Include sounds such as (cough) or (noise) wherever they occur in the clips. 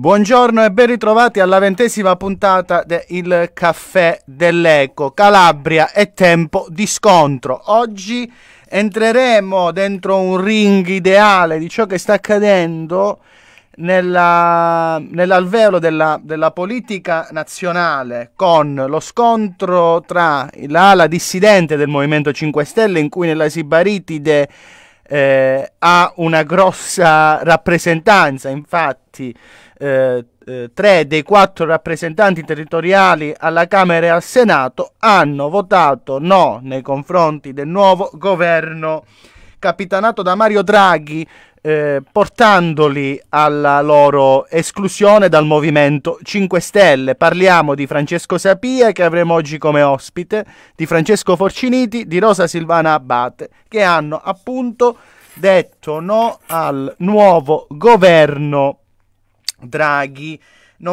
Buongiorno e ben ritrovati alla ventesima puntata del Caffè dell'Eco. Calabria è tempo di scontro. Oggi entreremo dentro un ring ideale di ciò che sta accadendo nella, nell'alveolo della, della, politica nazionale con lo scontro tra l'ala dissidente del Movimento 5 Stelle in cui nella Sibaritide eh, ha una grossa rappresentanza, infatti eh, eh, tre dei quattro rappresentanti territoriali alla Camera e al Senato hanno votato no nei confronti del nuovo governo capitanato da Mario Draghi, eh, portandoli alla loro esclusione dal Movimento 5 Stelle. Parliamo di Francesco Sapia, che avremo oggi come ospite, di Francesco Forciniti, di Rosa Silvana Abate, che hanno appunto detto no al nuovo governo Draghi.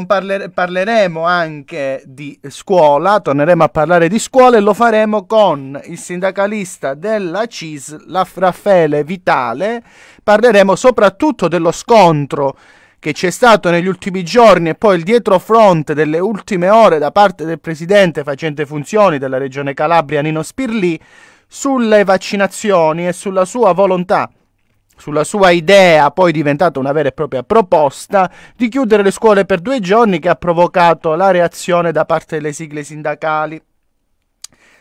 Parler- parleremo anche di scuola, torneremo a parlare di scuola e lo faremo con il sindacalista della CIS, la Raffaele Vitale. Parleremo soprattutto dello scontro che c'è stato negli ultimi giorni e poi il dietrofront delle ultime ore da parte del presidente facente funzioni della regione Calabria Nino Spirlì sulle vaccinazioni e sulla sua volontà sulla sua idea, poi diventata una vera e propria proposta, di chiudere le scuole per due giorni che ha provocato la reazione da parte delle sigle sindacali.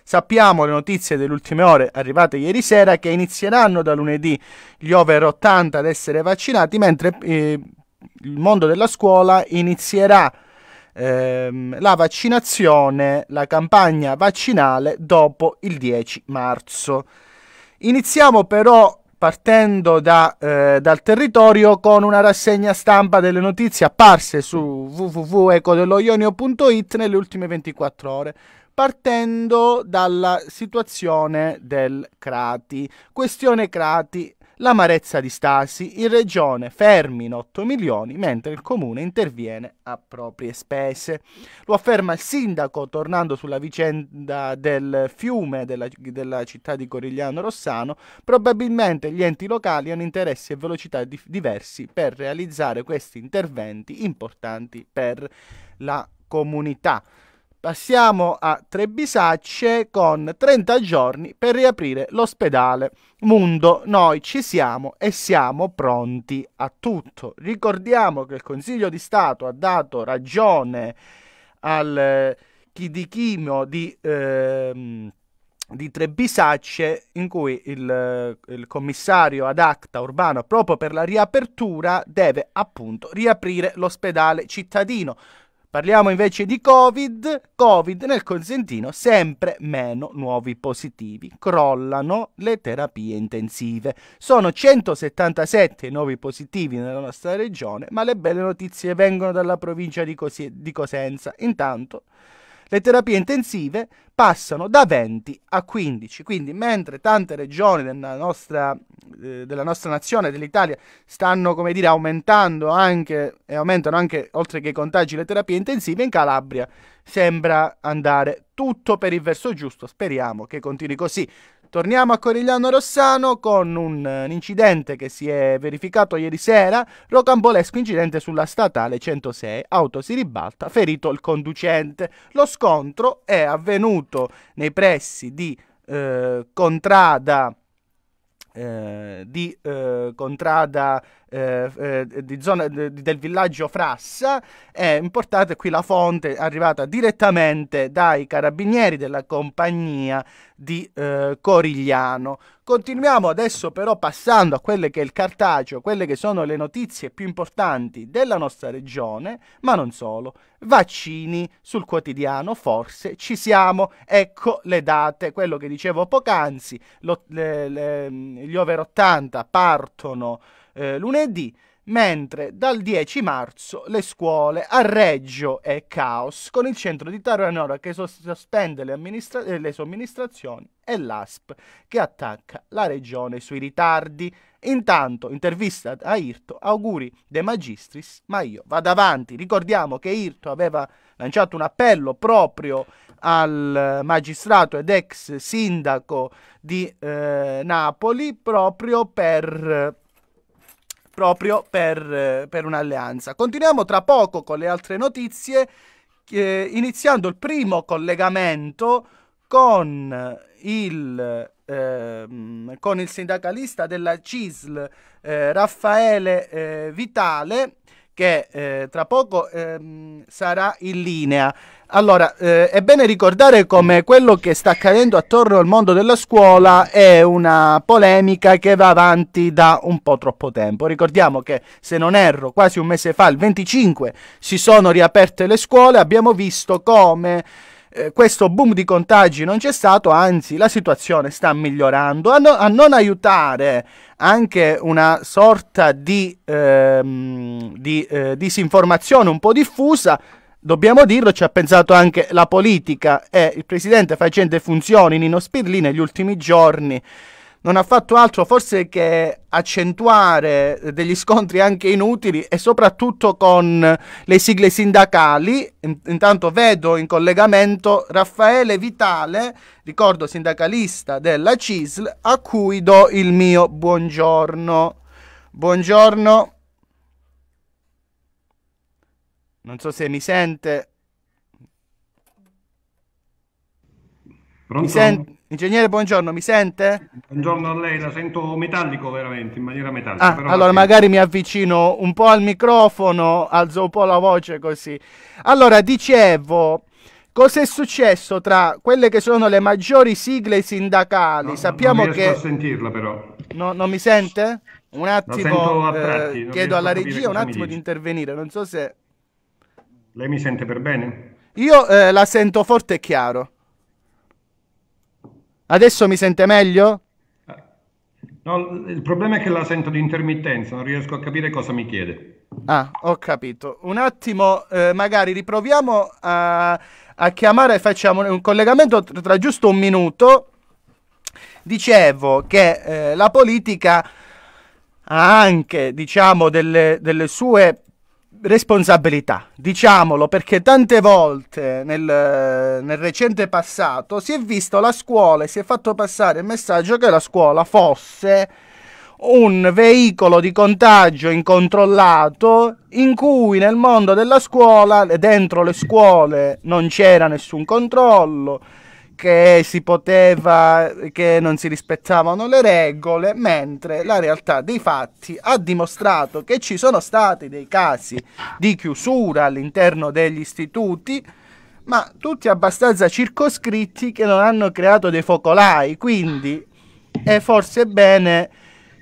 Sappiamo le notizie delle ultime ore arrivate ieri sera che inizieranno da lunedì gli over 80 ad essere vaccinati, mentre eh, il mondo della scuola inizierà ehm, la vaccinazione, la campagna vaccinale dopo il 10 marzo. Iniziamo però partendo da, eh, dal territorio con una rassegna stampa delle notizie apparse su www.ecodelloionio.it nelle ultime 24 ore partendo dalla situazione del Crati. Questione Crati L'amarezza di Stasi, in regione fermi in 8 milioni, mentre il comune interviene a proprie spese. Lo afferma il sindaco tornando sulla vicenda del fiume della, della città di Corigliano Rossano. Probabilmente gli enti locali hanno interessi e velocità di, diversi per realizzare questi interventi importanti per la comunità. Passiamo a Trebisacce con 30 giorni per riaprire l'ospedale. Mundo, noi ci siamo e siamo pronti a tutto. Ricordiamo che il Consiglio di Stato ha dato ragione al eh, Chidichimio di, eh, di ehm, Trebisacce in cui il, eh, il commissario ad acta urbano proprio per la riapertura deve appunto riaprire l'ospedale cittadino. Parliamo invece di Covid. Covid nel Cosentino sempre meno nuovi positivi. Crollano le terapie intensive. Sono 177 nuovi positivi nella nostra regione, ma le belle notizie vengono dalla provincia di, Cosenza. Intanto le terapie intensive passano da 20 a 15. Quindi mentre tante regioni della nostra, eh, della nostra nazione, dell'Italia, stanno come dire, aumentando anche, e aumentano anche oltre che i contagi le terapie intensive, in Calabria sembra andare tutto per il verso giusto. Speriamo che continui così. Torniamo a Corigliano Rossano con un, eh, un, incidente che si è verificato ieri sera, rocambolesco incidente sulla statale 106, auto si ribalta, ferito il conducente. Lo scontro è avvenuto nei pressi di eh, Contrada, eh, di, eh, contrada eh, eh, di zona, eh, de, del villaggio Frassa è importata qui la fonte arrivata direttamente dai carabinieri della compagnia di eh, Corigliano. Continuiamo adesso però passando a quelle che è il cartaceo, quelle che sono le notizie più importanti della nostra regione, ma non solo. Vaccini sul quotidiano, forse ci siamo, ecco le date, quello che dicevo poc'anzi, lo, le, le, gli over 80 partono eh, lunedì, mentre dal 10 marzo le scuole a Reggio è caos, con il centro di Taranora che sospende le, amministra- eh, le somministrazioni e l'ASP che attacca la regione sui ritardi. Intanto, intervista a Irto, auguri De Magistris, ma io vado avanti. Ricordiamo che Irto aveva lanciato un appello proprio al magistrato ed ex sindaco di eh, Napoli proprio per proprio per, eh, per un'alleanza. Continuiamo tra poco con le altre notizie, eh, iniziando il primo collegamento con il, eh, con il sindacalista della CISL eh, Raffaele eh, Vitale che eh, tra poco ehm, sarà in linea. Allora, eh, è bene ricordare come quello che sta accadendo attorno al mondo della scuola è una polemica che va avanti da un po' troppo tempo. Ricordiamo che, se non erro, quasi un mese fa, il 25, si sono riaperte le scuole, abbiamo visto come eh, questo boom di contagi non c'è stato, anzi la situazione sta migliorando. A, no, a non aiutare anche una sorta di, ehm, di eh, disinformazione un po' diffusa, dobbiamo dirlo, ci ha pensato anche la politica e eh, il presidente facente funzioni Nino Spirli negli ultimi giorni non ha fatto altro forse che accentuare degli scontri anche inutili e soprattutto con le sigle sindacali. Intanto vedo in collegamento Raffaele Vitale, ricordo sindacalista della CISL, a cui do il mio buongiorno. Buongiorno. Non so se mi sente. Mi sen... Ingegnere, buongiorno, mi sente? Buongiorno a lei, la sento metallico veramente, in maniera metallica. Ah, allora magari mi avvicino un po' al microfono, alzo un po' la voce così. Allora, dicevo, cosa è successo tra quelle che sono le maggiori sigle sindacali? No, Sappiamo non che... a sentirla però. No, non mi sente? Un attimo, eh, tratti, eh, chiedo alla regia un attimo di intervenire, non so se... Lei mi sente per bene? Io eh, la sento forte e chiaro. Adesso mi sente meglio? Eh, no, il problema è che la sento di intermittenza, non riesco a capire cosa mi chiede. Ah, ho capito. Un attimo, eh, magari riproviamo a, a chiamare, facciamo un collegamento tra, tra giusto un minuto. Dicevo che eh, la politica ha anche, diciamo, delle, delle sue responsabilità, diciamolo, perché tante volte nel, nel, recente passato si è visto la scuola e si è fatto passare il messaggio che la scuola fosse un veicolo di contagio incontrollato in cui nel mondo della scuola, dentro le scuole, non c'era nessun controllo, che si poteva, che non si rispettavano le regole, mentre la realtà dei fatti ha dimostrato che ci sono stati dei casi di chiusura all'interno degli istituti, ma tutti abbastanza circoscritti che non hanno creato dei focolai, quindi è forse bene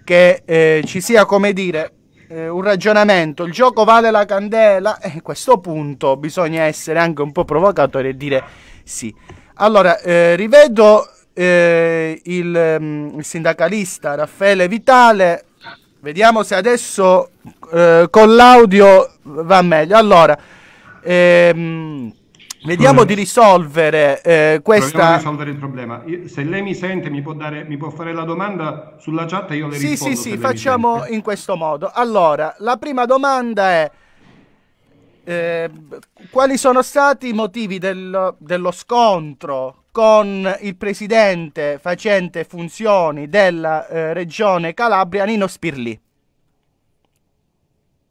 che eh, ci sia, come dire, eh, un ragionamento, il gioco vale la candela e eh, a questo punto bisogna essere anche un po' provocatori e dire sì. Allora, eh, rivedo eh, il, mm, il, sindacalista Raffaele Vitale. Vediamo se adesso eh, con l'audio va meglio. Allora, ehm, vediamo di risolvere eh, questa... Proviamo a risolvere il problema. se lei mi sente mi può, dare, mi può, fare la domanda sulla chat e io le sì, rispondo. Sì, sì, sì, facciamo in questo modo. Allora, la prima domanda è... Eh, quali sono stati i motivi del, dello scontro con il presidente facente funzioni della eh, regione Calabria, Nino Spirli?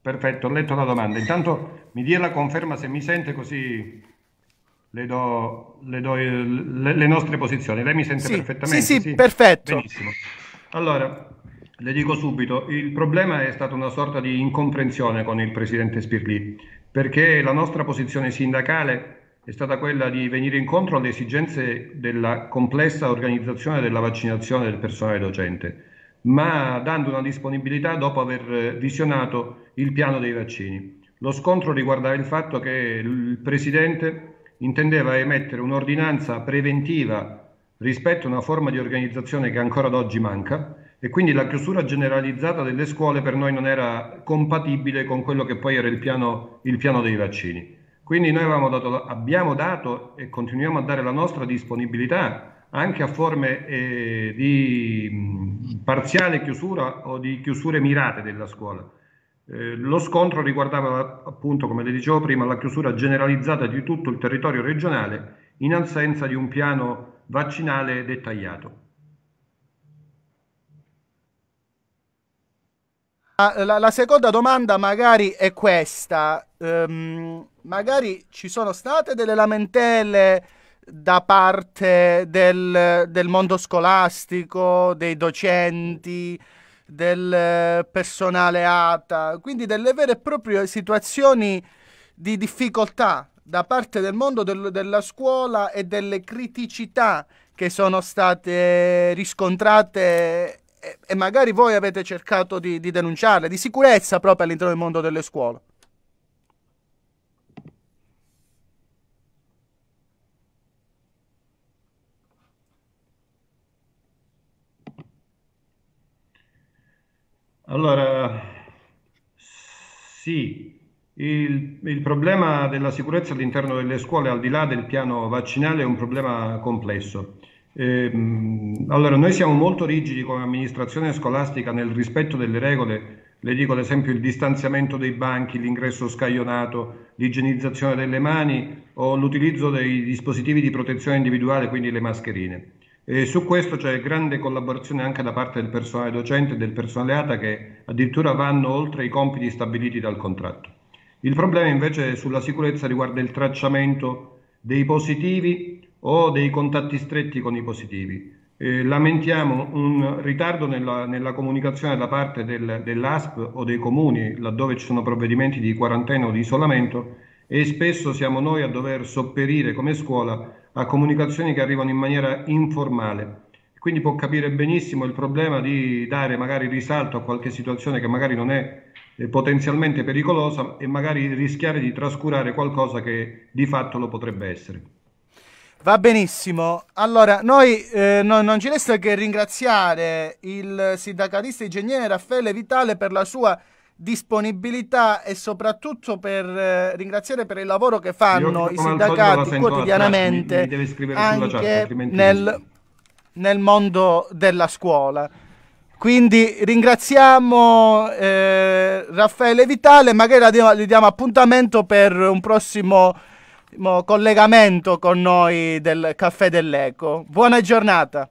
Perfetto, ho letto la domanda. Intanto mi dia la conferma se mi sente così le do, le, do le, le nostre posizioni. Lei mi sente sì, perfettamente? Sì, sì, sì, perfetto. Benissimo. Allora, le dico subito, il problema è stata una sorta di incomprensione con il presidente Spirli perché la nostra posizione sindacale è stata quella di venire incontro alle esigenze della complessa organizzazione della vaccinazione del personale docente, ma dando una disponibilità dopo aver visionato il piano dei vaccini. Lo scontro riguardava il fatto che il Presidente intendeva emettere un'ordinanza preventiva rispetto a una forma di organizzazione che ancora ad oggi manca, e quindi la chiusura generalizzata delle scuole per noi non era compatibile con quello che poi era il piano, il piano dei vaccini. Quindi noi dato, abbiamo dato e continuiamo a dare la nostra disponibilità anche a forme eh, di parziale chiusura o di chiusure mirate della scuola. Eh, lo scontro riguardava appunto, come le dicevo prima, la chiusura generalizzata di tutto il territorio regionale in assenza di un piano vaccinale dettagliato. Ah, la, la, seconda domanda magari è questa. Um, magari ci sono state delle lamentele da parte del, del mondo scolastico, dei docenti, del personale ATA, quindi delle vere e proprie situazioni di difficoltà da parte del mondo del, della scuola e delle criticità che sono state riscontrate eh, e magari voi avete cercato di, di denunciarle, di sicurezza proprio all'interno del mondo delle scuole. Allora, sì, il, il, problema della sicurezza all'interno delle scuole, al di là del piano vaccinale, è un problema complesso. Ehm, allora, noi siamo molto rigidi come amministrazione scolastica nel rispetto delle regole, le dico ad esempio il distanziamento dei banchi, l'ingresso scaglionato, l'igienizzazione delle mani o l'utilizzo dei dispositivi di protezione individuale, quindi le mascherine. E su questo c'è grande collaborazione anche da parte del personale docente e del personale ATA che addirittura vanno oltre i compiti stabiliti dal contratto. Il problema invece sulla sicurezza riguarda il tracciamento dei positivi o dei contatti stretti con i positivi. Eh, lamentiamo un ritardo nella, nella comunicazione da parte del, dell'ASP o dei comuni laddove ci sono provvedimenti di quarantena o di isolamento e spesso siamo noi a dover sopperire come scuola a comunicazioni che arrivano in maniera informale. Quindi può capire benissimo il problema di dare magari risalto a qualche situazione che magari non è eh, potenzialmente pericolosa e magari rischiare di trascurare qualcosa che di fatto lo potrebbe essere. Va benissimo. Allora, noi eh, no, non ci resta che ringraziare il sindacalista ingegnere Raffaele Vitale per la sua disponibilità e soprattutto per eh, ringraziare per il lavoro che fanno i sindacati quotidianamente mi, mi anche chat, altrimenti... nel, nel, mondo della scuola. Quindi ringraziamo eh, Raffaele Vitale, magari gli diamo appuntamento per un prossimo collegamento con noi del Caffè dell'Eco. Buona giornata.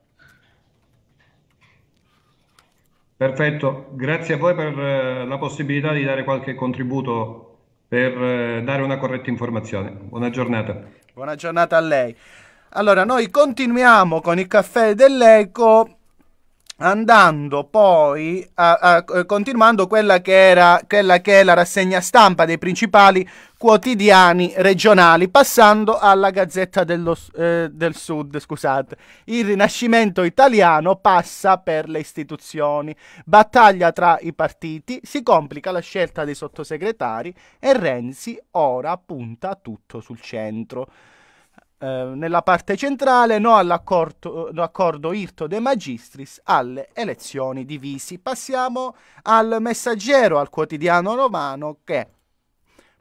Perfetto, grazie a voi per eh, la possibilità di dare qualche contributo per eh, dare una corretta informazione. Buona giornata. Buona giornata a lei. Allora, noi continuiamo con il caffè dell'Eco andando poi a, a, continuando quella che, era, quella che è la rassegna stampa dei principali quotidiani regionali, passando alla Gazzetta dello, eh, del Sud, scusate. Il Rinascimento italiano passa per le istituzioni, battaglia tra i partiti, si complica la scelta dei sottosegretari e Renzi ora punta tutto sul centro. Eh, nella parte centrale no all'accordo Irto De Magistris alle elezioni divisi. Passiamo al messaggero, al quotidiano romano che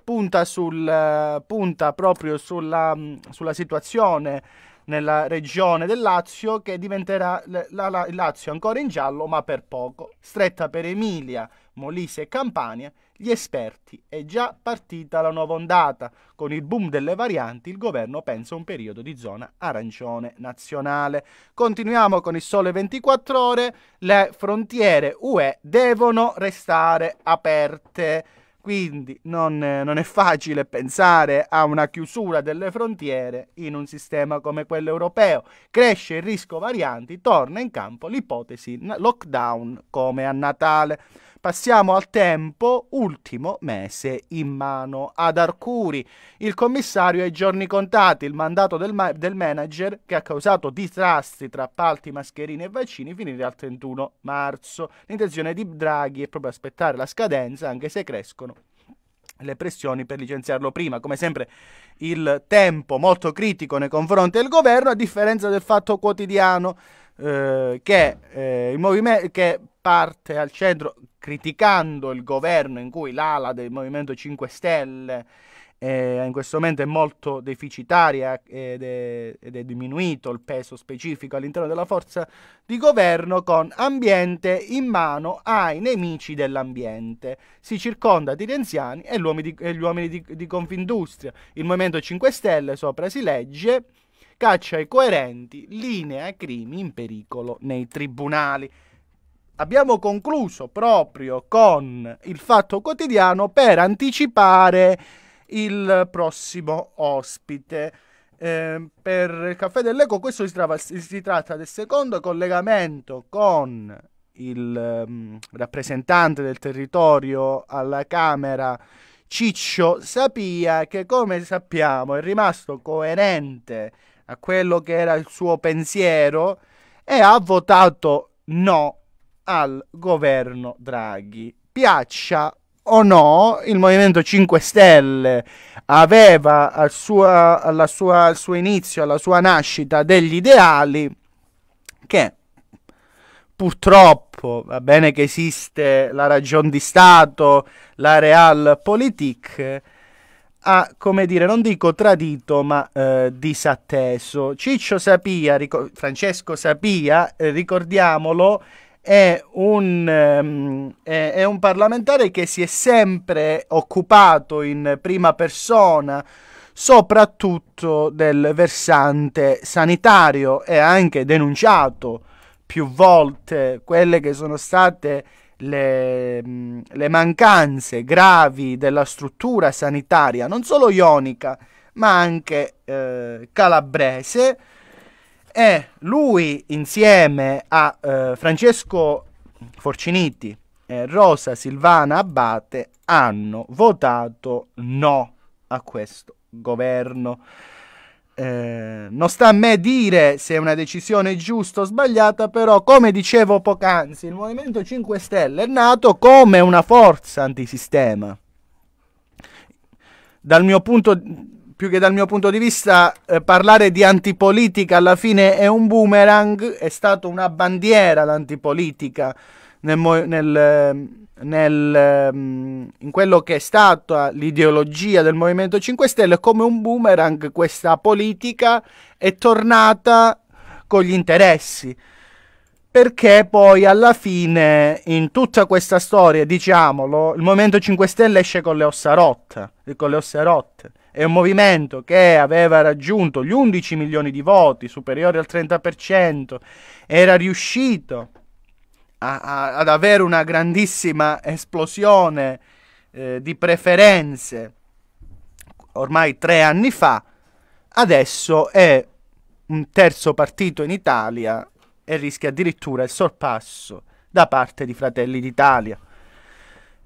punta, sul, eh, punta proprio sulla, mm, sulla, situazione nella regione del Lazio che diventerà il la, la, Lazio ancora in giallo ma per poco. Stretta per Emilia, Molise e Campania, gli esperti è già partita la nuova ondata. Con il boom delle varianti il governo pensa a un periodo di zona arancione nazionale. Continuiamo con il sole 24 ore, le frontiere UE devono restare aperte. Quindi non, non, è facile pensare a una chiusura delle frontiere in un sistema come quello europeo. Cresce il rischio varianti, torna in campo l'ipotesi lockdown come a Natale. Passiamo al tempo, ultimo mese in mano. Ad Arcuri, il commissario ha i giorni contati, il mandato del, ma- del manager che ha causato disastri tra appalti, mascherine e vaccini finirà al 31 marzo. L'intenzione di Draghi è proprio aspettare la scadenza, anche se crescono le pressioni per licenziarlo prima. Come sempre il tempo molto critico nei confronti del governo, a differenza del fatto quotidiano eh, che, eh, movime- che parte al centro criticando il governo in cui l'ala del Movimento 5 Stelle eh, in questo momento è molto deficitaria ed è, ed è, diminuito il peso specifico all'interno della forza di governo con ambiente in mano ai nemici dell'ambiente. Si circonda di renziani e, gli uomini di, di Confindustria. Il Movimento 5 Stelle sopra si legge caccia i coerenti, linea crimi in pericolo nei tribunali. Abbiamo concluso proprio con il fatto quotidiano per anticipare il prossimo ospite. Eh, per il caffè dell'eco questo si, trava, si, tratta del secondo collegamento con il um, rappresentante del territorio alla Camera Ciccio Sapia che come sappiamo è rimasto coerente a quello che era il suo pensiero e ha votato no al governo Draghi. Piaccia o no, il Movimento 5 Stelle aveva al suo, alla sua, al suo inizio, alla sua nascita, degli ideali che purtroppo, va bene che esiste la ragion di Stato, la realpolitik, ha, come dire, non dico tradito, ma eh, disatteso. Ciccio Sapia, ric- Francesco Sapia, eh, ricordiamolo, è un, ehm, è, è un parlamentare che si è sempre occupato in prima persona soprattutto del versante sanitario e ha anche denunciato più volte quelle che sono state le, mm, le mancanze gravi della struttura sanitaria, non solo ionica, ma anche eh, calabrese. E lui, insieme a eh, Francesco Forciniti e Rosa Silvana Abate, hanno votato no a questo governo. Eh, non sta a me dire se è una decisione giusta o sbagliata, però come dicevo poc'anzi, il Movimento 5 Stelle è nato come una forza antisistema. Dal mio punto, più che dal mio punto di vista, eh, parlare di antipolitica alla fine è un boomerang, è stata una bandiera l'antipolitica nel, nel ehm, nel, ehm, in quello che è stata l'ideologia del Movimento 5 Stelle, come un boomerang questa politica è tornata con gli interessi. Perché poi alla fine, in tutta questa storia, diciamolo, il Movimento 5 Stelle esce con le ossa rotte. Con le ossa rotte. È un movimento che aveva raggiunto gli 11 milioni di voti, superiore al 30%, era riuscito a, a, ad avere una grandissima esplosione eh, di preferenze ormai tre anni fa, adesso è un terzo partito in Italia e rischia addirittura il sorpasso da parte di Fratelli d'Italia.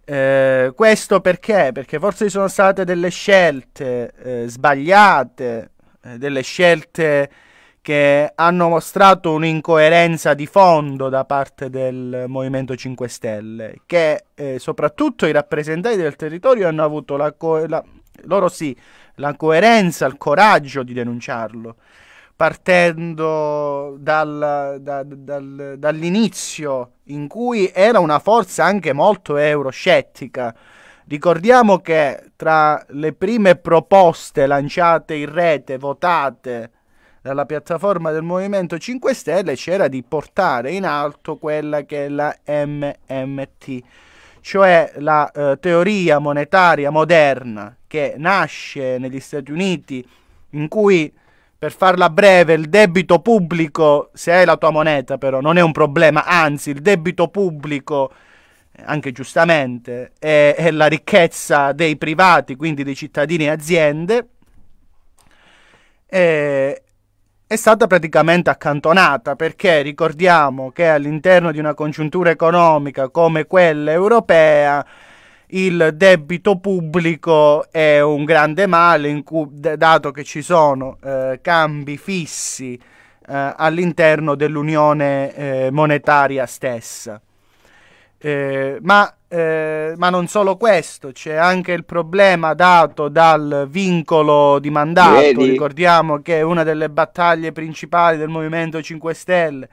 Eh, questo perché? Perché forse ci sono state delle scelte eh, sbagliate, eh, delle scelte che hanno mostrato un'incoerenza di fondo da parte del Movimento 5 Stelle, che eh, soprattutto i rappresentanti del territorio hanno avuto la, co- la, loro sì, la coerenza, il coraggio di denunciarlo partendo dal, da, dal, dall'inizio in cui era una forza anche molto euroscettica. Ricordiamo che tra le prime proposte lanciate in rete, votate dalla piattaforma del Movimento 5 Stelle c'era di portare in alto quella che è la MMT, cioè la eh, teoria monetaria moderna che nasce negli Stati Uniti in cui per farla breve, il debito pubblico, se hai la tua moneta però, non è un problema, anzi il debito pubblico, eh, anche giustamente, è, è la ricchezza dei privati, quindi dei cittadini e aziende, e, eh, è stata praticamente accantonata perché ricordiamo che all'interno di una congiuntura economica come quella europea il debito pubblico è un grande male cui, dato che ci sono eh, cambi fissi eh, all'interno dell'unione eh, monetaria stessa. Eh, ma eh, ma non solo questo, c'è anche il problema dato dal vincolo di mandato. Vedi? Ricordiamo che una delle battaglie principali del Movimento 5 Stelle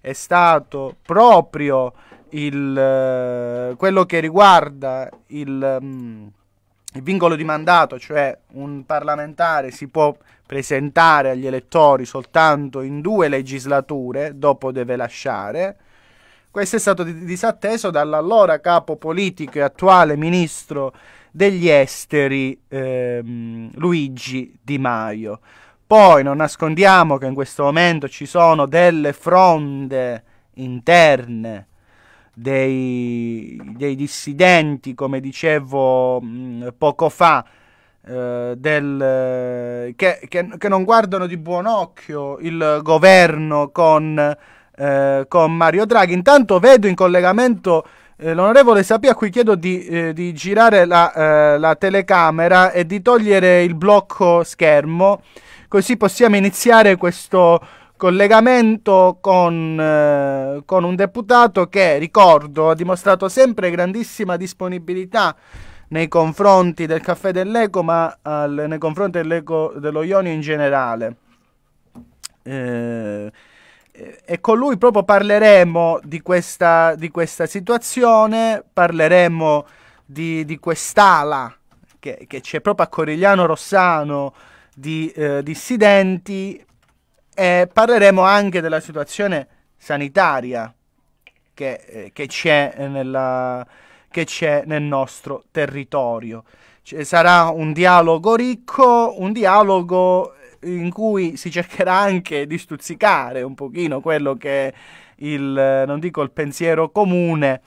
è stato proprio il, eh, quello che riguarda il, mm, il vincolo di mandato, cioè un parlamentare si può presentare agli elettori soltanto in due legislature dopo deve lasciare. Questo è stato disatteso dall'allora capo politico e attuale ministro degli esteri ehm, Luigi Di Maio. Poi non nascondiamo che in questo momento ci sono delle fronde interne dei, dei dissidenti, come dicevo mh, poco fa, eh, del, che, che, che non guardano di buon occhio il governo con eh, con Mario Draghi. Intanto vedo in collegamento eh, l'onorevole Sapia, a cui chiedo di, eh, di girare la, eh, la, telecamera e di togliere il blocco schermo, così possiamo iniziare questo collegamento con, eh, con un deputato che, ricordo, ha dimostrato sempre grandissima disponibilità nei confronti del caffè dell'Eco, ma al, nei confronti dell'Eco dello Ionio in generale. Eh, e con lui proprio parleremo di questa, di questa situazione, parleremo di, di quest'ala che, che, c'è proprio a Corigliano Rossano di eh, dissidenti e parleremo anche della situazione sanitaria che, eh, che, c'è, nella, che c'è, nel nostro territorio. Ci sarà un dialogo ricco, un dialogo in cui si cercherà anche di stuzzicare un pochino quello che è il, eh, non dico il pensiero comune,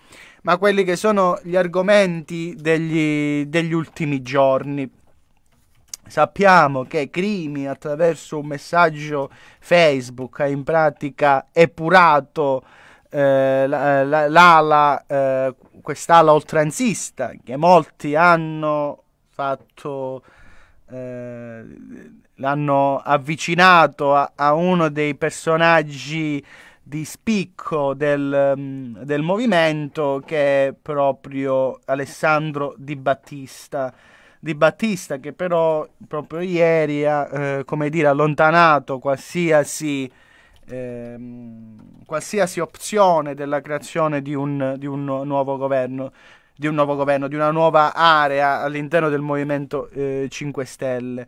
ma quelli che sono gli argomenti degli, degli ultimi giorni. Sappiamo che Crimi attraverso un messaggio Facebook ha in pratica epurato eh, eh l'ala, eh, quest'ala oltranzista che molti hanno fatto eh, l'hanno avvicinato a, a, uno dei personaggi di spicco del, mm, del, movimento che è proprio Alessandro Di Battista. Di Battista che però proprio ieri ha eh, come dire, allontanato qualsiasi, eh, qualsiasi opzione della creazione di un, di un nuovo governo di un nuovo governo, di una nuova area all'interno del Movimento eh, 5 Stelle.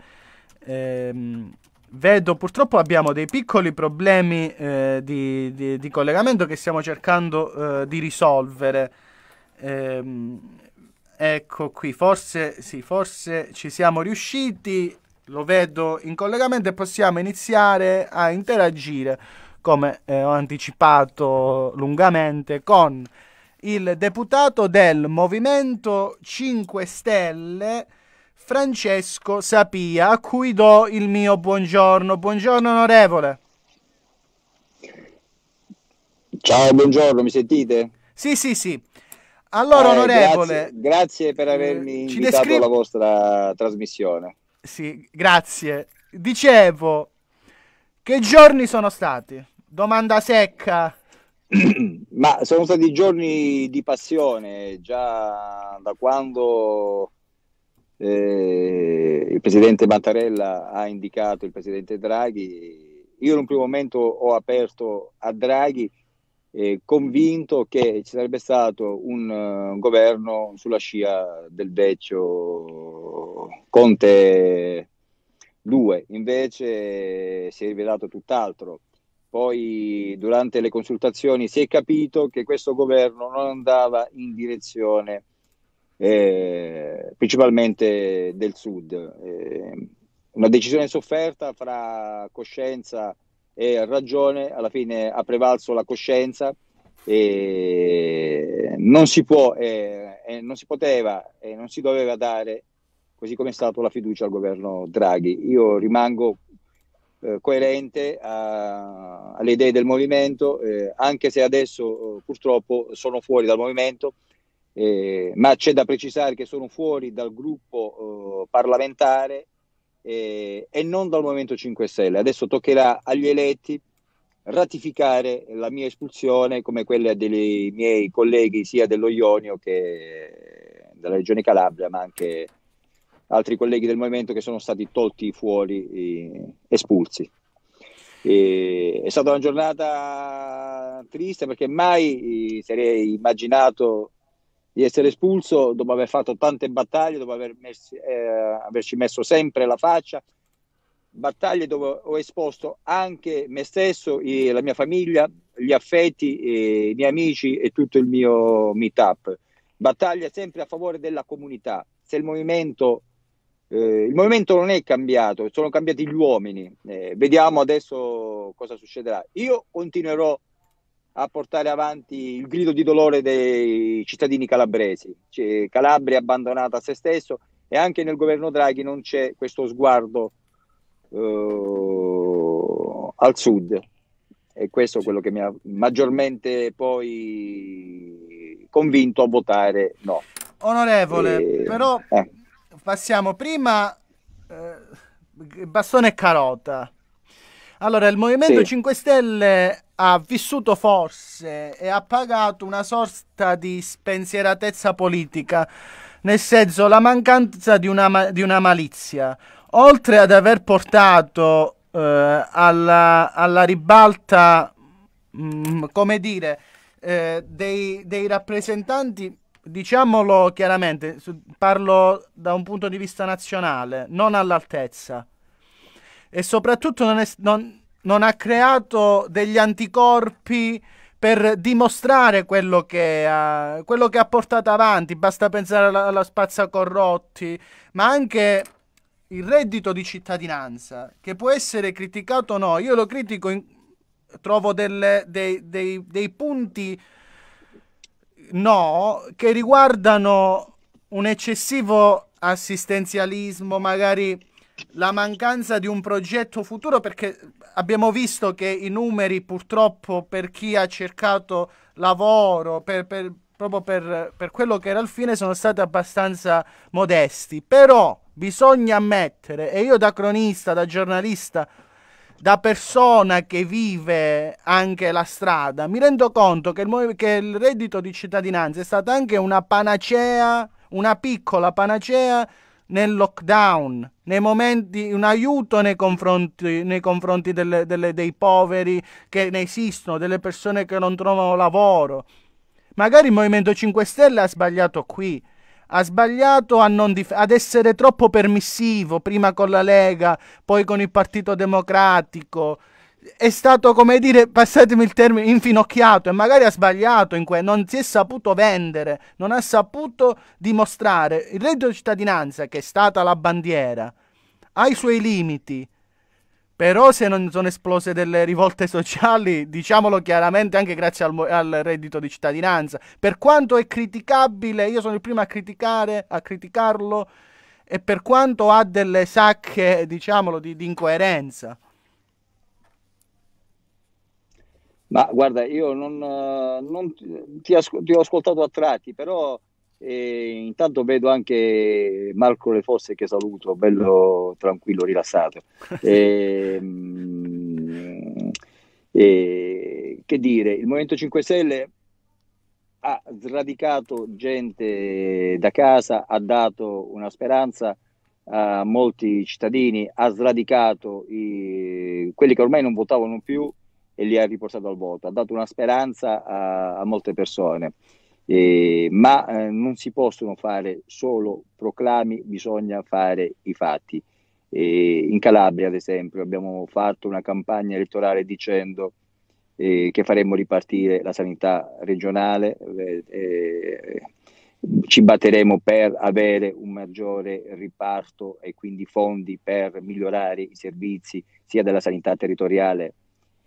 Ehm, vedo purtroppo abbiamo dei piccoli problemi eh, di, di, di, collegamento che stiamo cercando eh, di risolvere. Ehm, ecco qui, forse, sì, forse ci siamo riusciti, lo vedo in collegamento e possiamo iniziare a interagire, come eh, ho anticipato lungamente, con il deputato del Movimento 5 Stelle. Francesco Sapia, a cui do il mio buongiorno. Buongiorno onorevole. Ciao, buongiorno, mi sentite? Sì, sì, sì. Allora, eh, onorevole, grazie, grazie, per avermi eh, invitato descri... alla vostra trasmissione. Sì, grazie. Dicevo, che giorni sono stati? Domanda secca. (clears throat) Ma sono stati giorni di passione, già da quando eh, il presidente Mattarella ha indicato il presidente Draghi. Io in un primo momento ho aperto a Draghi eh, convinto che ci sarebbe stato un, eh, un governo sulla scia del vecchio Conte 2, invece si è rivelato tutt'altro. Poi durante le consultazioni si è capito che questo governo non andava in direzione eh, principalmente del sud. Eh, una decisione sofferta fra coscienza e ragione, alla fine ha prevalso la coscienza e non si può, eh, non si poteva e non si doveva dare così come è stato la fiducia al governo Draghi. Io rimango eh, coerente a, alle idee del movimento, eh, anche se adesso eh, purtroppo sono fuori dal movimento eh, ma c'è da precisare che sono fuori dal gruppo eh, parlamentare eh, e non dal Movimento 5 Stelle. Adesso toccherà agli eletti ratificare la mia espulsione come quella dei miei colleghi sia dello Ionio che della Regione Calabria, ma anche altri colleghi del Movimento che sono stati tolti fuori, eh, espulsi. E è stata una giornata triste perché mai eh, sarei immaginato di essere espulso dopo aver fatto tante battaglie, dopo aver messi, eh, averci messo sempre la faccia, battaglie dove ho esposto anche me stesso, e la mia famiglia, gli affetti, i miei amici e tutto il mio meetup. Battaglia sempre a favore della comunità. Se il movimento, eh, il movimento non è cambiato, sono cambiati gli uomini. Eh, vediamo adesso cosa succederà. Io continuerò a a portare avanti il grido di dolore dei cittadini calabresi. Cioè, Calabria abbandonata a se stesso e anche nel governo Draghi non c'è questo sguardo eh, al sud. E questo è quello che mi ha maggiormente poi convinto a votare no. Onorevole, e... però eh. passiamo prima eh, bastone e carota. Allora, il Movimento sì. 5 Stelle ha vissuto forse e ha pagato una sorta di spensieratezza politica, nel senso la mancanza di una, di una malizia, oltre ad aver portato eh, alla, alla, ribalta, mh, mm, come dire, eh, dei, dei, rappresentanti, diciamolo chiaramente, su, parlo da un punto di vista nazionale, non all'altezza. E soprattutto non, è, non non ha creato degli anticorpi per dimostrare quello che, ha, quello che ha portato avanti. Basta pensare alla, alla spazza corrotti, ma anche il reddito di cittadinanza, che può essere criticato o no. Io lo critico, in, trovo delle, dei, dei, dei punti no che riguardano un eccessivo assistenzialismo, magari la mancanza di un progetto futuro, perché abbiamo visto che i numeri purtroppo per chi ha cercato lavoro, per, per, proprio per, per quello che era il fine, sono stati abbastanza modesti. Però bisogna ammettere, e io da cronista, da giornalista, da persona che vive anche la strada, mi rendo conto che il, che il reddito di cittadinanza è stata anche una panacea, una piccola panacea nel lockdown, nei momenti, un aiuto nei confronti, nei confronti delle, delle, dei poveri che ne esistono, delle persone che non trovano lavoro. Magari il Movimento 5 Stelle ha sbagliato qui, ha sbagliato ad essere troppo permissivo, prima con la Lega, poi con il Partito Democratico, è stato, come dire, passatemi il termine, infinocchiato e magari ha sbagliato in que- non si è saputo vendere, non ha saputo dimostrare. Il reddito di cittadinanza, che è stata la bandiera, ha i suoi limiti. Però se non sono esplose delle rivolte sociali, diciamolo chiaramente anche grazie al, al reddito di cittadinanza, per quanto è criticabile, io sono il primo a, a criticarlo, e per quanto ha delle sacche, diciamolo, di, di incoerenza. Ma guarda, io non, eh, non ti, ti, ho ascoltato a tratti, però eh, intanto vedo anche Marco Le Fosse che saluto, bello tranquillo, rilassato. e, (laughs) e, ehm, eh, che dire, il Movimento 5 Stelle ha sradicato gente da casa, ha dato una speranza a molti cittadini, ha sradicato i, quelli che ormai non votavano più e li ha riportati al voto, ha dato una speranza a, a molte persone. Eh, ma eh, non si possono fare solo proclami, bisogna fare i fatti. Eh, in Calabria, ad esempio, abbiamo fatto una campagna elettorale dicendo eh, che faremmo ripartire la sanità regionale, eh, eh, ci batteremo per avere un maggiore riparto e quindi fondi per migliorare i servizi sia della sanità territoriale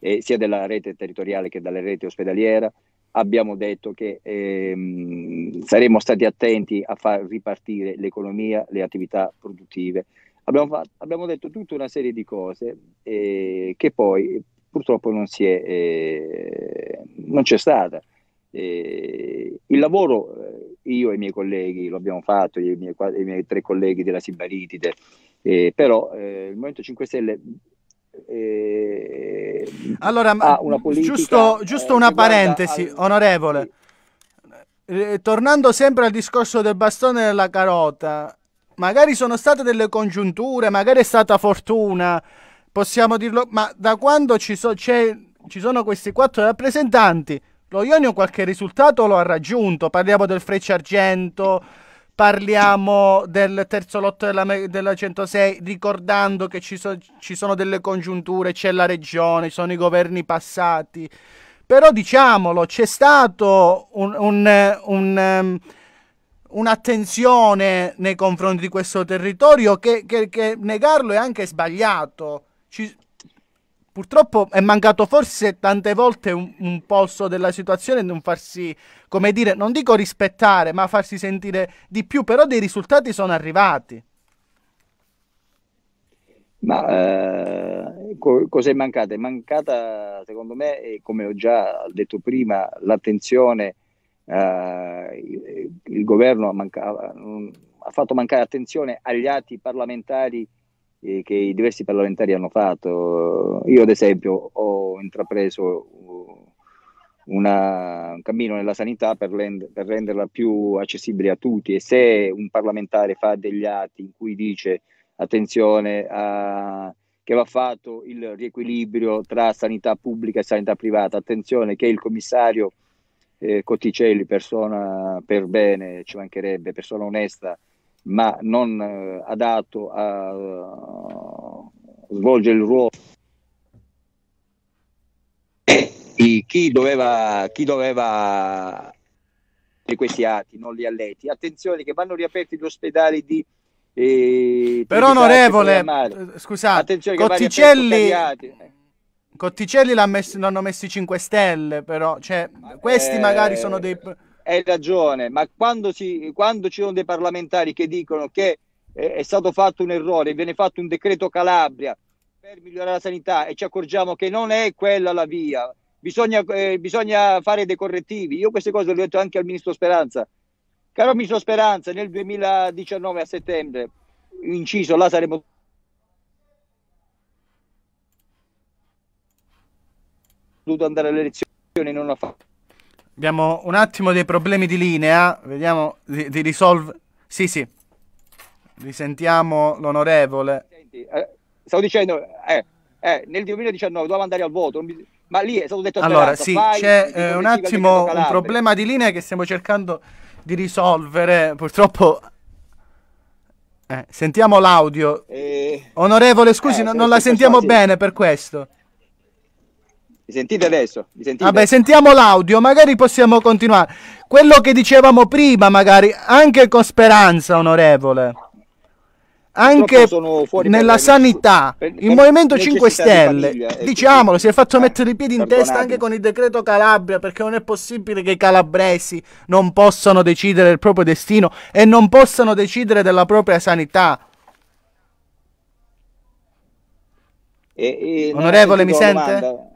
eh, sia della rete territoriale che della rete ospedaliera. Abbiamo detto che ehm, saremmo stati attenti a far ripartire l'economia, le attività produttive. Abbiamo, fatto, abbiamo detto tutta una serie di cose eh, che poi eh, purtroppo non, si è, eh, non c'è stata. Eh, il lavoro, eh, io e i miei colleghi lo abbiamo fatto, i miei, i miei tre colleghi della Sibaritide, eh, però eh, il Movimento 5 Stelle eh, allora, una politica, giusto, eh, giusto eh, una parentesi, al... onorevole. Eh, tornando sempre al discorso del bastone e della carota, magari sono state delle congiunture, magari è stata fortuna, possiamo dirlo, ma da quando ci, so, ci sono questi quattro rappresentanti, lo Ionio qualche risultato lo ha raggiunto, parliamo del Freccia Argento Parliamo del terzo lotto della, della 106, ricordando che ci, so, ci sono delle congiunture, c'è la regione, ci sono i governi passati. Però diciamolo, c'è stato un, un, un, um, un'attenzione nei confronti di questo territorio che, che, che negarlo è anche sbagliato. Ci, purtroppo è mancato forse tante volte un, polso della situazione di non farsi come dire, non dico rispettare, ma farsi sentire di più, però dei risultati sono arrivati. Ma eh, co- cos'è mancata? È mancata, secondo me, e come ho già detto prima, l'attenzione, eh, il, governo ha, manca- ha, fatto mancare attenzione agli atti parlamentari eh, che i diversi parlamentari hanno fatto. Io, ad esempio, ho intrapreso un una, un cammino nella sanità per, rend- per, renderla più accessibile a tutti e se un parlamentare fa degli atti in cui dice attenzione a, che va fatto il riequilibrio tra sanità pubblica e sanità privata, attenzione che il commissario eh, Cotticelli, persona per bene, ci mancherebbe, persona onesta, ma non eh, adatto a, a svolgere il ruolo chi doveva, chi doveva questi atti non li ha letti. Attenzione che vanno riaperti gli ospedali di... Eh, Però onorevole, eh, scusate, Cotticelli... Eh. Cotticelli l'hanno messo i 5 stelle, però cioè, questi eh, magari sono dei... Eh, hai ragione, ma quando, si, quando ci sono dei parlamentari che dicono che è stato fatto un errore, viene fatto un decreto Calabria per migliorare la sanità e ci accorgiamo che non è quella la via, bisogna, eh, bisogna fare dei correttivi. Io queste cose le ho detto anche al ministro Speranza. Caro ministro Speranza, nel 2019 a settembre, inciso, là saremo dovuto andare alle elezioni, non l'ha fatto. Abbiamo un attimo dei problemi di linea, vediamo di, di risolvere. Sì, sì, risentiamo l'onorevole. Senti, eh, stavo dicendo, eh, eh, nel 2019 doveva andare al voto, ma lì è stato detto Allora, sì, Vai, c'è eh, un attimo un problema di linea che stiamo cercando di risolvere. Purtroppo eh, sentiamo l'audio. Eh, Onorevole, scusi, eh, non, non la sentiamo così. bene per questo. Mi sentite adesso? Mi sentite? Vabbè, sentiamo l'audio, magari possiamo continuare. Quello che dicevamo prima, magari, anche con speranza, onorevole anche nella sanità, per, per il Movimento 5 Stelle, famiglia, eh, diciamolo, si è fatto eh, mettere i piedi in testa anche con il decreto Calabria, perché non è possibile che i calabresi non possano decidere del proprio destino e non possano decidere della propria sanità. E, e Onorevole, mi sente?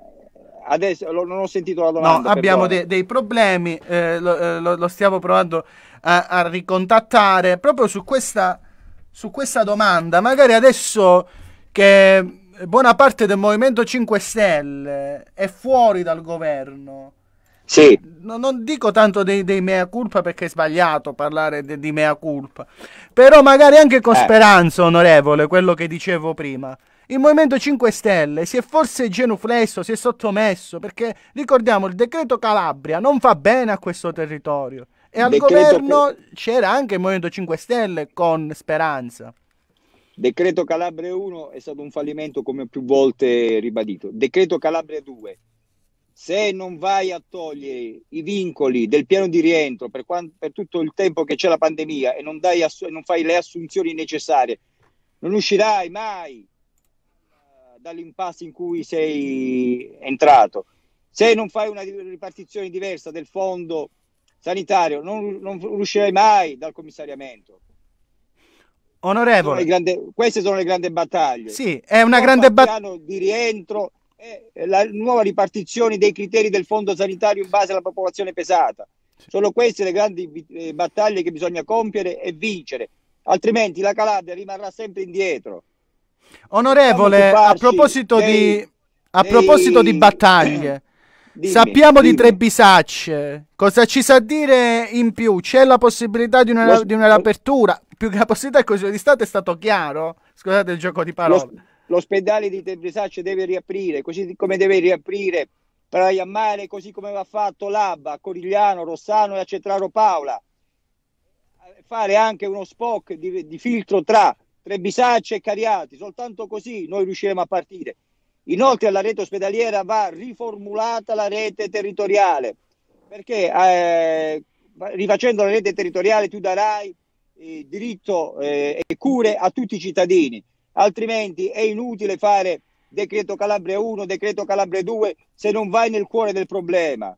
Adesso non ho sentito la domanda. No, abbiamo de dei problemi, eh, lo, eh, lo, lo, stiamo provando a, a ricontattare proprio su questa su questa domanda, magari adesso che buona parte del Movimento 5 Stelle è fuori dal governo. Sì. No, non dico tanto dei, dei, mea culpa perché è sbagliato parlare de, di mea culpa, però magari anche con eh. speranza, onorevole, quello che dicevo prima. Il Movimento 5 Stelle si è forse genuflesso, si è sottomesso, perché ricordiamo il decreto Calabria non fa bene a questo territorio. E al governo che... c'era anche il Movimento 5 Stelle con Speranza. Decreto Calabria 1 è stato un fallimento come più volte ribadito. Decreto Calabria 2 se non vai a togliere i vincoli del piano di rientro per, quanto, per tutto il tempo che c'è la pandemia e non, assu- non fai le assunzioni necessarie, non uscirai mai uh, dall'impasse in cui sei entrato. Se non fai una ripartizione diversa del fondo sanitario non, non uscirai mai dal commissariamento. Onorevole. Sono grandi, queste sono le grandi battaglie. Sì, è una grande battaglia. di rientro, la nuova ripartizione dei criteri del fondo sanitario in base alla popolazione pesata. Sono queste le grandi eh, battaglie che bisogna compiere e vincere, altrimenti la Calabria rimarrà sempre indietro. Onorevole, a proposito, dei, di, a proposito di battaglie, Dimmi, Sappiamo dimmi. di Trebisacce. Cosa ci sa dire in più? C'è la possibilità di una, lo, di una Più che la possibilità del Consiglio di Stato è stato chiaro. Scusate il gioco di parole. Lo, l'ospedale di Trebisacce deve riaprire, così come deve riaprire Praia Mare, così come va fatto Labba, Corigliano, Rossano e a Cetraro Paola. Fare anche uno spoc di, di filtro tra Trebisacce e Cariati, soltanto così noi riusciremo a partire. Inoltre alla rete ospedaliera va riformulata la rete territoriale, perché eh, rifacendo la rete territoriale tu darai eh, diritto eh, e cure a tutti i cittadini, altrimenti è inutile fare decreto Calabria 1, decreto Calabria 2 se non vai nel cuore del problema.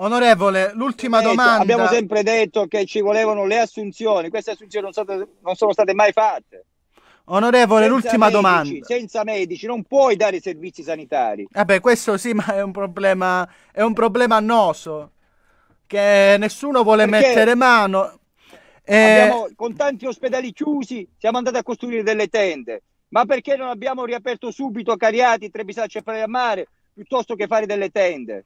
Onorevole, l'ultima detto, domanda. Abbiamo sempre detto che ci volevano le assunzioni, queste assunzioni non sono, non sono state mai fatte. Onorevole, senza l'ultima medici, domanda. Senza medici non puoi dare servizi sanitari. Vabbè, questo sì, ma è un problema, è un problema annoso che nessuno vuole Perché mettere mano. Eh, abbiamo, con tanti ospedali chiusi siamo andati a costruire delle tende. Ma perché non abbiamo riaperto subito Cariati, Trebisaccia e Mare piuttosto che fare delle tende?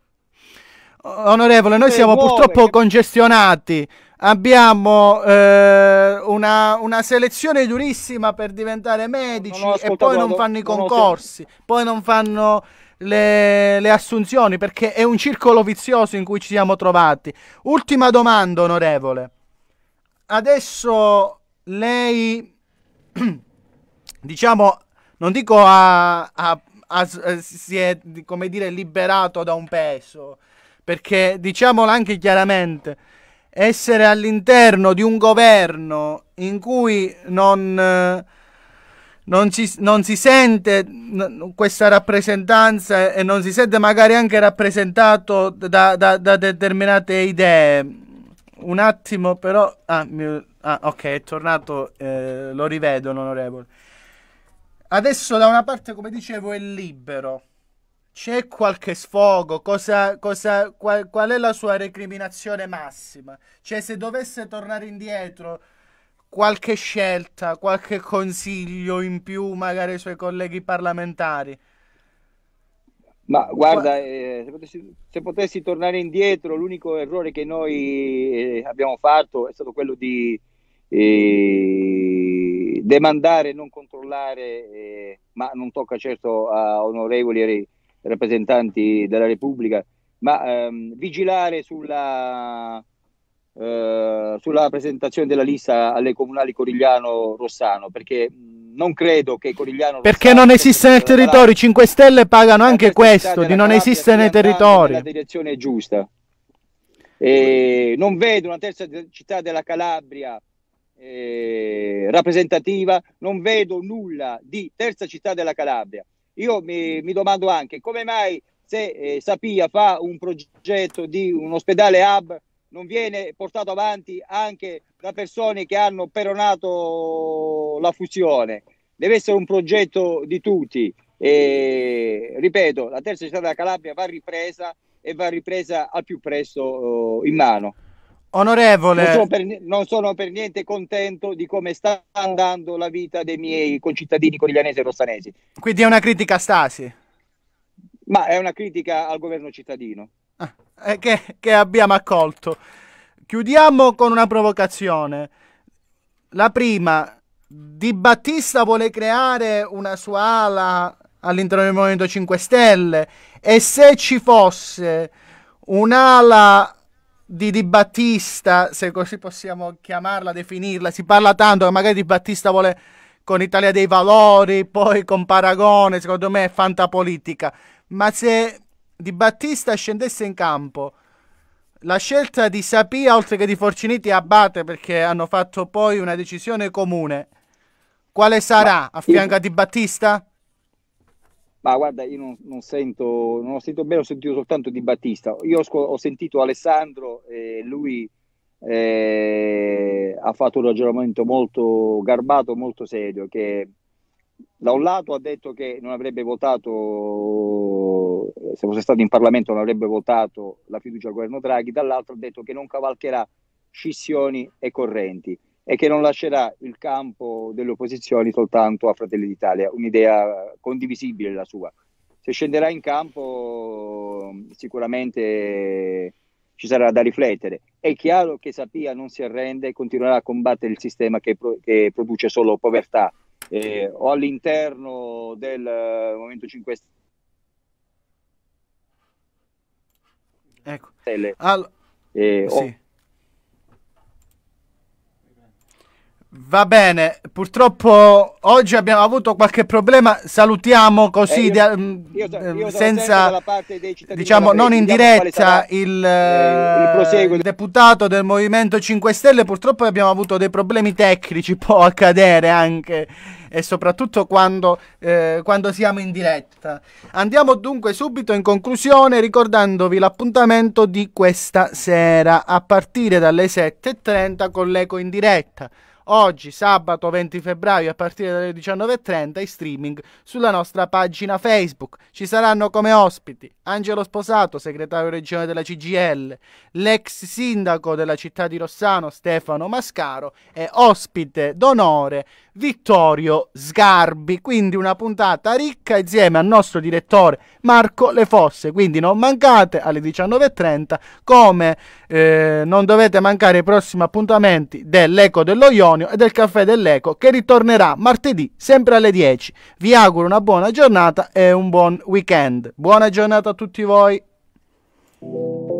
Onorevole, noi siamo purtroppo congestionati abbiamo eh, una, una, selezione durissima per diventare medici e poi non fanno i concorsi, non poi non fanno le, le, assunzioni perché è un circolo vizioso in cui ci siamo trovati. Ultima domanda, onorevole. Adesso lei, (clears throat) diciamo, non dico ha, ha, ha, eh, si è, come dire, liberato da un peso, perché diciamolo anche chiaramente essere all'interno di un governo in cui non, eh, non, ci, non si sente questa rappresentanza e non si sente magari anche rappresentato da, da, da determinate idee. Un attimo però... Ah, mi, ah ok, è tornato, eh, lo rivedo l'onorevole. Adesso da una parte, come dicevo, è libero c'è qualche sfogo? Cosa, cosa, qual, qual, è la sua recriminazione massima? Cioè, se dovesse tornare indietro, qualche scelta, qualche consiglio in più magari ai suoi colleghi parlamentari? Ma guarda, eh, se, potessi, se, potessi, tornare indietro, l'unico errore che noi eh, abbiamo fatto è stato quello di eh, demandare, non controllare, eh, ma non tocca certo a onorevoli rappresentanti della Repubblica, ma ehm, vigilare sulla, eh, sulla, presentazione della lista alle comunali Corigliano-Rossano, perché non credo che Corigliano... Perché non esiste nel territorio, i 5 Stelle pagano anche questo, di non esistere nei territori. La direzione è giusta. E non vedo una terza città della Calabria eh, rappresentativa, non vedo nulla di terza città della Calabria. Io mi, mi domando anche come mai se eh, Sapia fa un progetto di un ospedale hub non viene portato avanti anche da persone che hanno peronato la fusione. Deve essere un progetto di tutti. E, ripeto, la terza città della Calabria va ripresa e va ripresa al più presto eh, in mano. Onorevole. Non sono, per, non sono, per, niente contento di come sta andando la vita dei miei concittadini coriglianesi e rossanesi. Quindi è una critica a Stasi? Ma è una critica al governo cittadino. Ah, eh, che, che abbiamo accolto. Chiudiamo con una provocazione. La prima, Di Battista vuole creare una sua ala all'interno del Movimento 5 Stelle e se ci fosse un'ala di Di Battista, se così possiamo chiamarla, definirla. Si parla tanto che magari Di Battista vuole con Italia dei Valori, poi con Paragone, secondo me è fantapolitica. Ma se Di Battista scendesse in campo, la scelta di Sapia oltre che di Forciniti abbate perché hanno fatto poi una decisione comune. Quale sarà a fianco a Di Battista? Ma guarda, io non, non, sento, non ho sentito bene, ho sentito soltanto di Battista. Io ho, ho sentito Alessandro e lui eh, ha fatto un ragionamento molto garbato, molto serio, che da un lato ha detto che non avrebbe votato, se fosse stato in Parlamento non avrebbe votato la fiducia al governo Draghi, dall'altro ha detto che non cavalcherà scissioni e correnti e che non lascerà il campo delle opposizioni soltanto a Fratelli d'Italia, un'idea condivisibile la sua. Se scenderà in campo sicuramente ci sarà da riflettere. È chiaro che Sapia non si arrende e continuerà a combattere il sistema che, pro- che produce solo povertà. Eh, o all'interno del eh, Movimento 5 Stelle. Ecco. All... Eh, sì. Va bene, purtroppo oggi abbiamo avuto qualche problema, salutiamo così eh io, mm, io, mm, io senza, diciamo, non in diciamo diretta il, eh, il deputato del Movimento 5 Stelle, purtroppo abbiamo avuto dei problemi tecnici, (laughs) può accadere anche e soprattutto quando, eh, quando siamo in diretta. Andiamo dunque subito in conclusione ricordandovi l'appuntamento di questa sera a partire dalle 7.30 con l'eco in diretta oggi sabato 20 febbraio a partire dalle 19.30 in streaming sulla nostra pagina Facebook. Ci saranno come ospiti Angelo Sposato, segretario regionale della CGL, l'ex sindaco della città di Rossano Stefano Mascaro e ospite d'onore Vittorio Sgarbi. Quindi una puntata ricca insieme al nostro direttore Marco Le Fosse. Quindi non mancate alle 19.30 come eh, non dovete mancare i prossimi appuntamenti dell'Eco dello Ionio e del Caffè dell'Eco che ritornerà martedì sempre alle 10. Vi auguro una buona giornata e un buon weekend. Buona giornata a tutti voi.